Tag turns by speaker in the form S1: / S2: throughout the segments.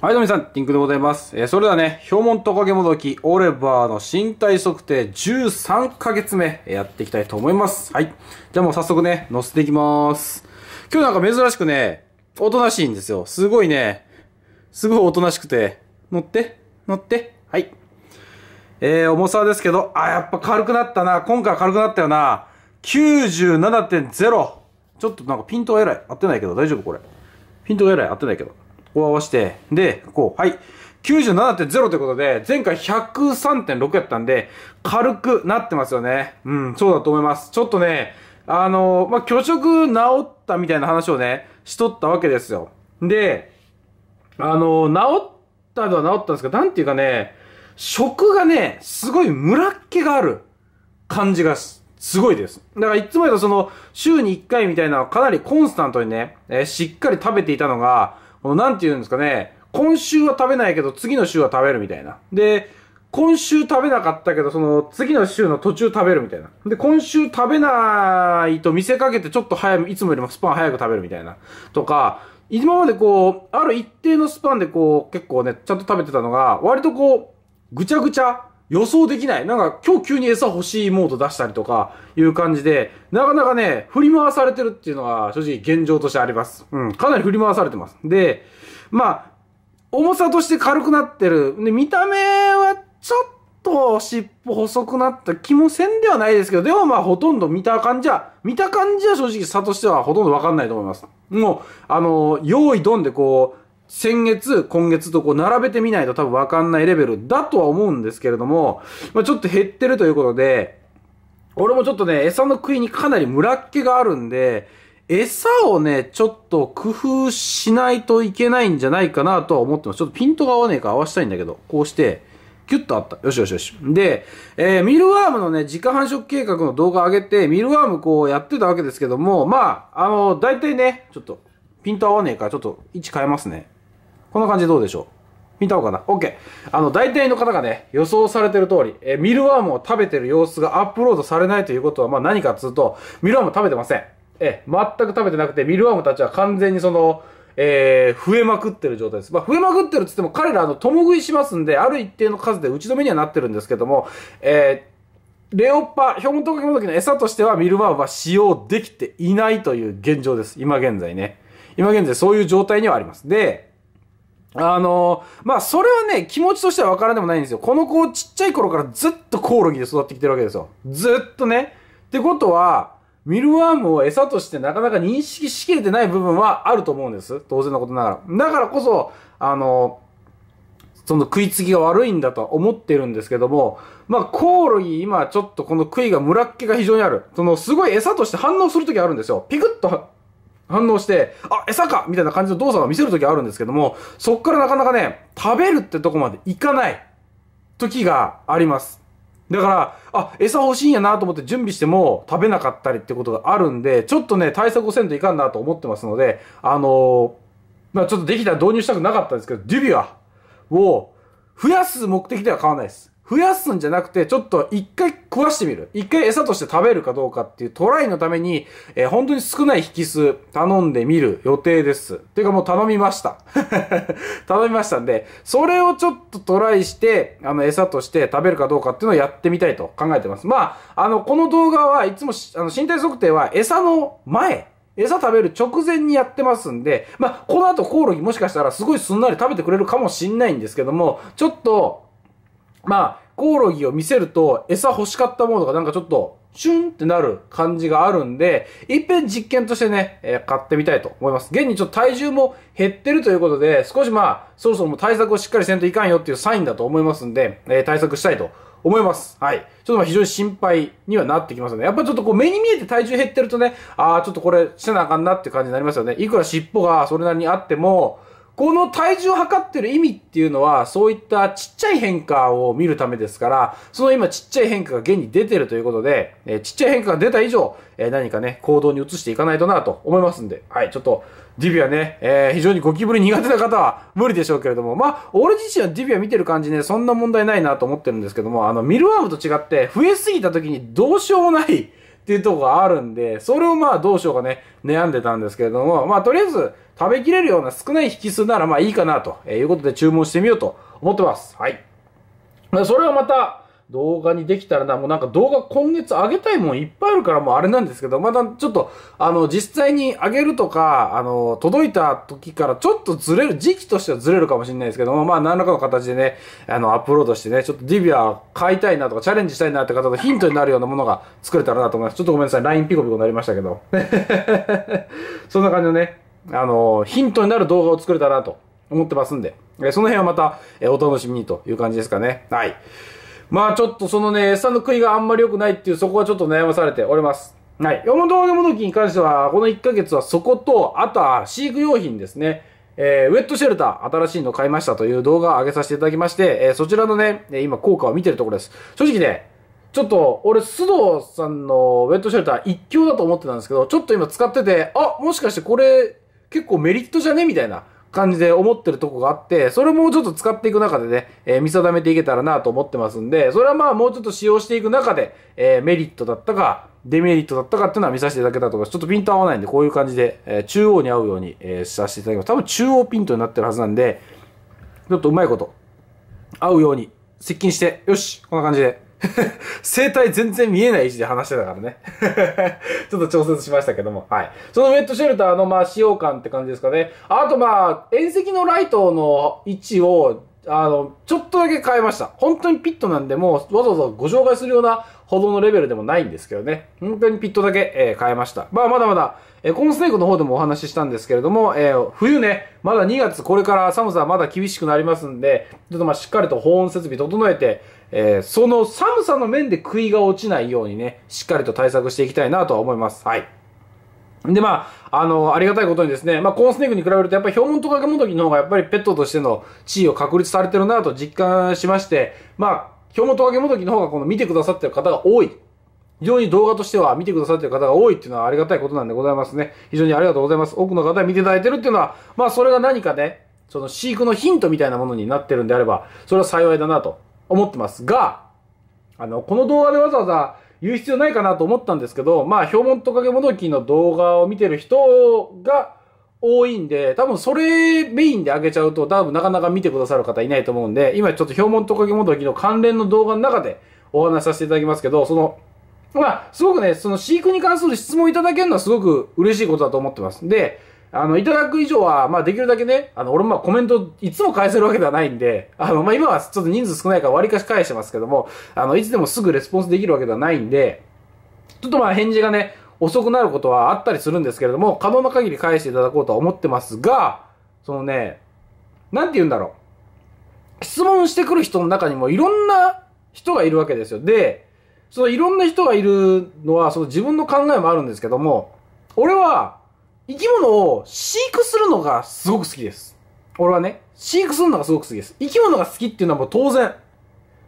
S1: はい、どうもみさん、ティンクでございます。えー、それではね、ヒョウモントカゲモドキ、オレバーの身体測定13ヶ月目、やっていきたいと思います。はい。じゃあもう早速ね、乗せていきます。今日なんか珍しくね、おとなしいんですよ。すごいね、すごいおとなしくて、乗って、乗って、はい。えー、重さですけど、あ、やっぱ軽くなったな。今回軽くなったよな。97.0。ちょっとなんかピントが偉い。合ってないけど、大丈夫これ。ピントが偉い。合ってないけど。ここ合わせて、で、こう、はい。97.0ということで、前回103.6やったんで、軽くなってますよね。うん、そうだと思います。ちょっとね、あのー、まあ、虚食治ったみたいな話をね、しとったわけですよ。で、あのー、治ったのは治ったんですけど、なんていうかね、食がね、すごいムラっ気がある感じがすごいです。だからいつも言うとその、週に1回みたいなのはかなりコンスタントにね、えー、しっかり食べていたのが、このなんて言うんですかね、今週は食べないけど、次の週は食べるみたいな。で、今週食べなかったけど、その次の週の途中食べるみたいな。で、今週食べないと見せかけてちょっと早い、いつもよりもスパン早く食べるみたいな。とか、今までこう、ある一定のスパンでこう、結構ね、ちゃんと食べてたのが、割とこう、ぐちゃぐちゃ予想できない。なんか今日急に餌欲しいモード出したりとかいう感じで、なかなかね、振り回されてるっていうのは、正直現状としてあります。うん、かなり振り回されてます。で、まあ、重さとして軽くなってる。で、見た目はちょっと尻尾細くなった気もせんではないですけど、でもまあほとんど見た感じは、見た感じは正直差としてはほとんどわかんないと思います。もう、あの、用意ドンでこう、先月、今月とこう並べてみないと多分わかんないレベルだとは思うんですけれども、まあ、ちょっと減ってるということで、俺もちょっとね、餌の食いにかなりムラっ気があるんで、餌をね、ちょっと工夫しないといけないんじゃないかなとは思ってます。ちょっとピントが合わねえか合わしたいんだけど、こうして、キュッとあった。よしよしよし。で、えー、ミルワームのね、自家繁殖計画の動画上げて、ミルワームこうやってたわけですけども、まあ、あの、大体ね、ちょっと、ピント合わねえから、ちょっと位置変えますね。こんな感じどうでしょう見た方かな ?OK。あの、大体の方がね、予想されてる通り、えー、ミルワームを食べてる様子がアップロードされないということは、まあ何かっつうと、ミルワーム食べてません。えー、全く食べてなくて、ミルワームたちは完全にその、えー、増えまくってる状態です。まあ、増えまくってるっつっても、彼ら、あの、共食いしますんで、ある一定の数で打ち止めにはなってるんですけども、えー、レオパ、ヒョウモトカゲモトキの餌としては、ミルワームは使用できていないという現状です。今現在ね。今現在そういう状態にはあります。で、あのー、まあ、それはね、気持ちとしては分からんでもないんですよ。この子をちっちゃい頃からずっとコオロギで育ってきてるわけですよ。ずっとね。ってことは、ミルワームを餌としてなかなか認識しきれてない部分はあると思うんです。当然のことながら。だからこそ、あのー、その食いつきが悪いんだとは思ってるんですけども、まあ、コオロギ、今ちょっとこの食いが、ムラっ気が非常にある。その、すごい餌として反応するときあるんですよ。ピクッと反応して、あ、餌かみたいな感じの動作を見せるときあるんですけども、そっからなかなかね、食べるってとこまでいかない時があります。だから、あ、餌欲しいんやなと思って準備しても食べなかったりってことがあるんで、ちょっとね、対策をせんといかんなと思ってますので、あのー、まあちょっとできたら導入したくなかったんですけど、デュビアを増やす目的では買わないです。増やすんじゃなくて、ちょっと一回食わしてみる。一回餌として食べるかどうかっていうトライのために、えー、本当に少ない引数頼んでみる予定です。ていうかもう頼みました。頼みましたんで、それをちょっとトライして、あの餌として食べるかどうかっていうのをやってみたいと考えてます。まあ、あの、この動画はいつもあの身体測定は餌の前、餌食べる直前にやってますんで、まあ、この後コオロギもしかしたらすごいすんなり食べてくれるかもしんないんですけども、ちょっと、まあ、コオロギを見せると、餌欲しかったものとかなんかちょっと、シュンってなる感じがあるんで、いっぺん実験としてね、えー、買ってみたいと思います。現にちょっと体重も減ってるということで、少しまあ、そろそろも対策をしっかりせんといかんよっていうサインだと思いますんで、えー、対策したいと思います。はい。ちょっとまあ非常に心配にはなってきますね。やっぱちょっとこう目に見えて体重減ってるとね、ああ、ちょっとこれしてなあかんなって感じになりますよね。いくら尻尾がそれなりにあっても、この体重を測ってる意味っていうのは、そういったちっちゃい変化を見るためですから、その今ちっちゃい変化が現に出てるということで、えー、ちっちゃい変化が出た以上、えー、何かね、行動に移していかないとなと思いますんで、はい、ちょっと、ディビアね、えー、非常にゴキブリ苦手な方は無理でしょうけれども、まあ、俺自身はディビア見てる感じね、そんな問題ないなと思ってるんですけども、あの、ミルワームと違って、増えすぎた時にどうしようもないっていうとこがあるんで、それをまあどうしようかね、悩んでたんですけれども、まあとりあえず、食べきれるような少ない引数ならまあいいかなとえいうことで注文してみようと思ってます。はい。それはまた動画にできたらな、もうなんか動画今月上げたいもんいっぱいあるからもうあれなんですけど、またちょっとあの実際に上げるとか、あの届いた時からちょっとずれる、時期としてはずれるかもしれないですけども、まあ何らかの形でね、あのアップロードしてね、ちょっとディビア買いたいなとかチャレンジしたいなって方のヒントになるようなものが作れたらなと思います。ちょっとごめんなさい、LINE ピコピコになりましたけど。そんな感じのね、あの、ヒントになる動画を作れたらと思ってますんで、えその辺はまた、えお楽しみにという感じですかね。はい。まあちょっとそのね、餌の食いがあんまり良くないっていう、そこはちょっと悩まされております。はい。山モ物キに関しては、この1ヶ月はそこと、あとは飼育用品ですね。えー、ウェットシェルター、新しいの買いましたという動画を上げさせていただきまして、えー、そちらのね、今効果を見てるところです。正直ね、ちょっと、俺、須藤さんのウェットシェルター一強だと思ってたんですけど、ちょっと今使ってて、あ、もしかしてこれ、結構メリットじゃねみたいな感じで思ってるとこがあって、それもちょっと使っていく中でね、えー、見定めていけたらなと思ってますんで、それはまあもうちょっと使用していく中で、えー、メリットだったか、デメリットだったかっていうのは見させていただけたとか、ちょっとピント合わないんで、こういう感じで、えー、中央に合うように、えさせていただきます。多分中央ピントになってるはずなんで、ちょっとうまいこと、合うように接近して、よし、こんな感じで生体全然見えない位置で話してたからね ちょっと調節しましたけども。はい。そのウェットシェルターの、まあ、使用感って感じですかね。あと、まあ、遠赤のライトの位置を、あの、ちょっとだけ変えました。本当にピットなんで、もうわざわざご紹介するようなほどのレベルでもないんですけどね。本当にピットだけ、えー、変えました。まあ、まだまだ、えー、コンスネークの方でもお話ししたんですけれども、えー、冬ね、まだ2月、これから寒さはまだ厳しくなりますんで、ちょっとまあ、しっかりと保温設備整えて、えー、その寒さの面で食いが落ちないようにね、しっかりと対策していきたいなとは思います。はい。で、まあ、あの、ありがたいことにですね、まあ、コーンスネークに比べると、やっぱりヒョウモントカゲモドキの方が、やっぱりペットとしての地位を確立されてるなと実感しまして、まあ、ヒョウモントカゲモドキの方が、この見てくださってる方が多い。非常に動画としては見てくださってる方が多いっていうのはありがたいことなんでございますね。非常にありがとうございます。多くの方に見ていただいてるっていうのは、まあ、それが何かね、その飼育のヒントみたいなものになってるんであれば、それは幸いだなと思ってますが、あの、この動画でわざわざ言う必要ないかなと思ったんですけど、まあ、ヒョウモントカゲモドキの動画を見てる人が多いんで、多分それメインで上げちゃうと、多分なかなか見てくださる方いないと思うんで、今ちょっとヒョウモントカゲモドキの関連の動画の中でお話しさせていただきますけど、その、まあ、すごくね、その飼育に関する質問いただけるのはすごく嬉しいことだと思ってます。で、あの、いただく以上は、まあ、できるだけね、あの、俺もまあ、コメント、いつも返せるわけではないんで、あの、まあ、今はちょっと人数少ないから割りかし返してますけども、あの、いつでもすぐレスポンスできるわけではないんで、ちょっとまあ、返事がね、遅くなることはあったりするんですけれども、可能な限り返していただこうとは思ってますが、そのね、なんて言うんだろう。質問してくる人の中にもいろんな人がいるわけですよ。で、そのいろんな人がいるのは、その自分の考えもあるんですけども、俺は、生き物を飼育するのがすごく好きです。俺はね、飼育するのがすごく好きです。生き物が好きっていうのはもう当然、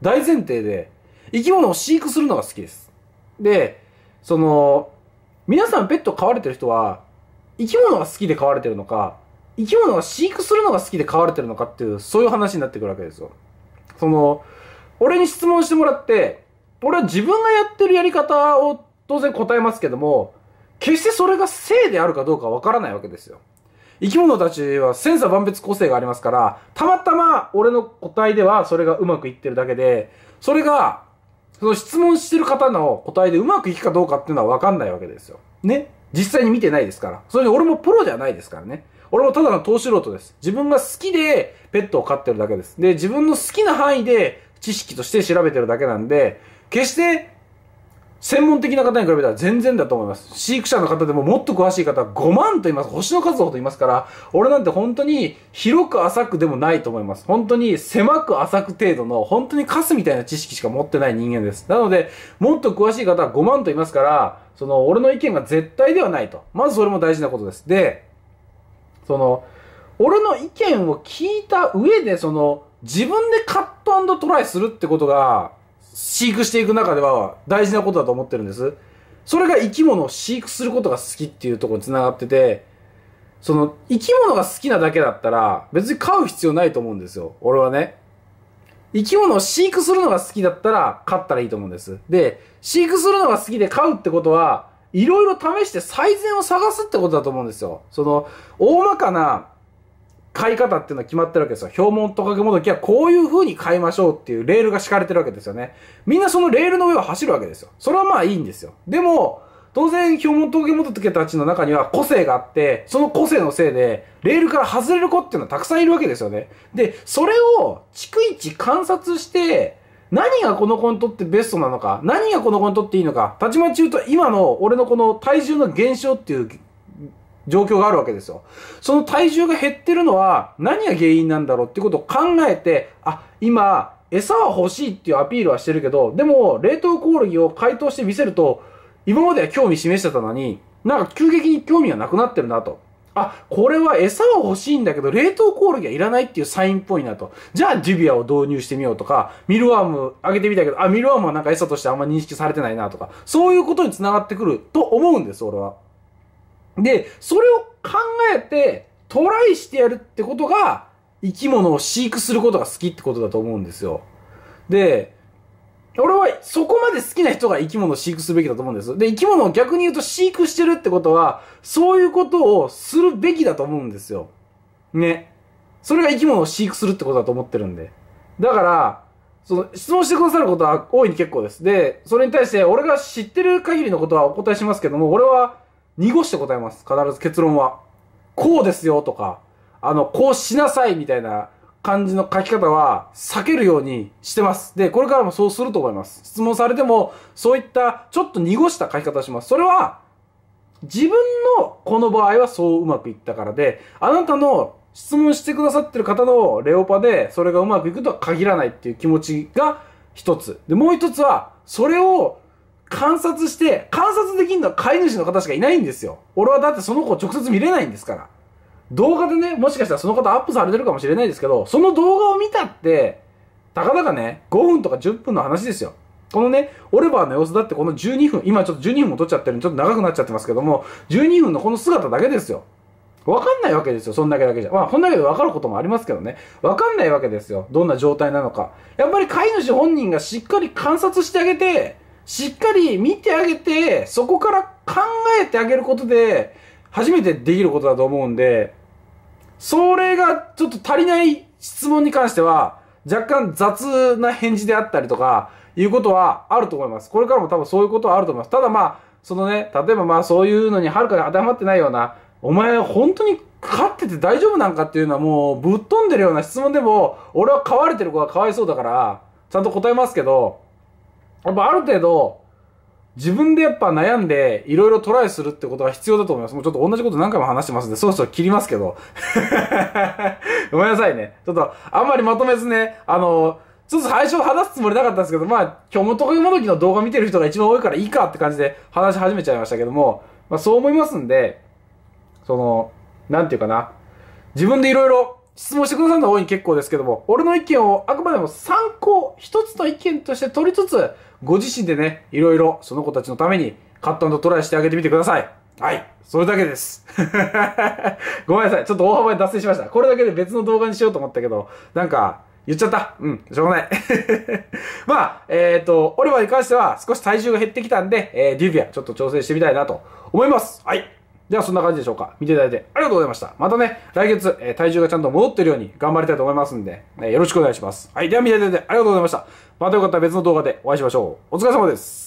S1: 大前提で、生き物を飼育するのが好きです。で、その、皆さんペット飼われてる人は、生き物が好きで飼われてるのか、生き物が飼育するのが好きで飼われてるのかっていう、そういう話になってくるわけですよ。その、俺に質問してもらって、俺は自分がやってるやり方を当然答えますけども、決してそれが性であるかどうかわからないわけですよ。生き物たちは千差万別個性がありますから、たまたま俺の個体ではそれがうまくいってるだけで、それが、その質問してる方の個体でうまくいくかどうかっていうのはわかんないわけですよ。ね実際に見てないですから。それに俺もプロじゃないですからね。俺もただの投資ロートです。自分が好きでペットを飼ってるだけです。で、自分の好きな範囲で知識として調べてるだけなんで、決して専門的な方に比べたら全然だと思います。飼育者の方でももっと詳しい方は5万と言います。星の数ほどいますから、俺なんて本当に広く浅くでもないと思います。本当に狭く浅く程度の本当にカスみたいな知識しか持ってない人間です。なので、もっと詳しい方は5万と言いますから、その、俺の意見が絶対ではないと。まずそれも大事なことです。で、その、俺の意見を聞いた上で、その、自分でカットトライするってことが、飼育していく中では大事なことだと思ってるんです。それが生き物を飼育することが好きっていうところに繋がってて、その生き物が好きなだけだったら別に飼う必要ないと思うんですよ。俺はね。生き物を飼育するのが好きだったら飼ったらいいと思うんです。で、飼育するのが好きで飼うってことは、いろいろ試して最善を探すってことだと思うんですよ。その、大まかな買い方っていうのは決まってるわけですよ。標門トカゲモドキはこういう風に買いましょうっていうレールが敷かれてるわけですよね。みんなそのレールの上を走るわけですよ。それはまあいいんですよ。でも、当然、標門トカゲモドキたちの中には個性があって、その個性のせいで、レールから外れる子っていうのはたくさんいるわけですよね。で、それを、逐一観察して、何がこの子にとってベストなのか、何がこの子にとっていいのか、たちまち言うと今の俺のこの体重の減少っていう状況があるわけですよ。その体重が減ってるのは何が原因なんだろうってことを考えて、あ、今、餌は欲しいっていうアピールはしてるけど、でも、冷凍コオロギを解凍して見せると、今までは興味示してたのに、なんか急激に興味がなくなってるなと。あ、これは餌は欲しいんだけど、冷凍コオロギはいらないっていうサインっぽいなと。じゃあ、ジュビアを導入してみようとか、ミルワームあげてみたけど、あ、ミルワームはなんか餌としてあんま認識されてないなとか、そういうことに繋がってくると思うんです、俺は。で、それを考えてトライしてやるってことが生き物を飼育することが好きってことだと思うんですよ。で、俺はそこまで好きな人が生き物を飼育すべきだと思うんです。で、生き物を逆に言うと飼育してるってことは、そういうことをするべきだと思うんですよ。ね。それが生き物を飼育するってことだと思ってるんで。だから、その、質問してくださることは大いに結構です。で、それに対して、俺が知ってる限りのことはお答えしますけども、俺は、濁して答えます。必ず結論は。こうですよとか、あの、こうしなさいみたいな感じの書き方は避けるようにしてます。で、これからもそうすると思います。質問されても、そういったちょっと濁した書き方をします。それは、自分のこの場合はそううまくいったからで、あなたの質問してくださってる方のレオパでそれがうまくいくとは限らないっていう気持ちが一つ。で、もう一つは、それを観察して、観察できるのは飼い主の方しかいないんですよ。俺はだってその子を直接見れないんですから。動画でね、もしかしたらその方アップされてるかもしれないですけど、その動画を見たって、たかだかね、5分とか10分の話ですよ。このね、オレバーの様子だってこの12分、今ちょっと12分も撮っちゃってるんでちょっと長くなっちゃってますけども、12分のこの姿だけですよ。わかんないわけですよ、そんだけだけじゃ。まあ、そんだけでわかることもありますけどね。わかんないわけですよ、どんな状態なのか。やっぱり飼い主本人がしっかり観察してあげて、しっかり見てあげて、そこから考えてあげることで、初めてできることだと思うんで、それがちょっと足りない質問に関しては、若干雑な返事であったりとか、いうことはあると思います。これからも多分そういうことはあると思います。ただまあ、そのね、例えばまあそういうのにはるかに当てはまってないような、お前本当に飼ってて大丈夫なんかっていうのはもうぶっ飛んでるような質問でも、俺は飼われてる子がかわいそうだから、ちゃんと答えますけど、やっぱある程度、自分でやっぱ悩んで、いろいろトライするってことが必要だと思います。もうちょっと同じこと何回も話してますんで、そろそろ切りますけど。ごめんなさいね。ちょっと、あんまりまとめずね、あの、ちょっと最初話すつもりなかったんですけど、まあ、今日もとかもどきの動画見てる人が一番多いからいいかって感じで話し始めちゃいましたけども、まあそう思いますんで、その、なんていうかな。自分でいろいろ質問してくださるのは多いに結構ですけども、俺の意見をあくまでも参考、一つの意見として取りつつ、ご自身でね、いろいろその子たちのためにカットトライしてあげてみてください。はい。それだけです。ごめんなさい。ちょっと大幅に脱線しました。これだけで別の動画にしようと思ったけど、なんか、言っちゃった。うん、しょうがない。まあ、えっ、ー、と、オリバーに関しては少し体重が減ってきたんで、えー、デュビアちょっと調整してみたいなと思います。はい。ではそんな感じでしょうか。見ていただいてありがとうございました。またね、来月、えー、体重がちゃんと戻ってるように頑張りたいと思いますんで、えー、よろしくお願いします。はい。では見ていただいてありがとうございました。またよかったら別の動画でお会いしましょう。お疲れ様です。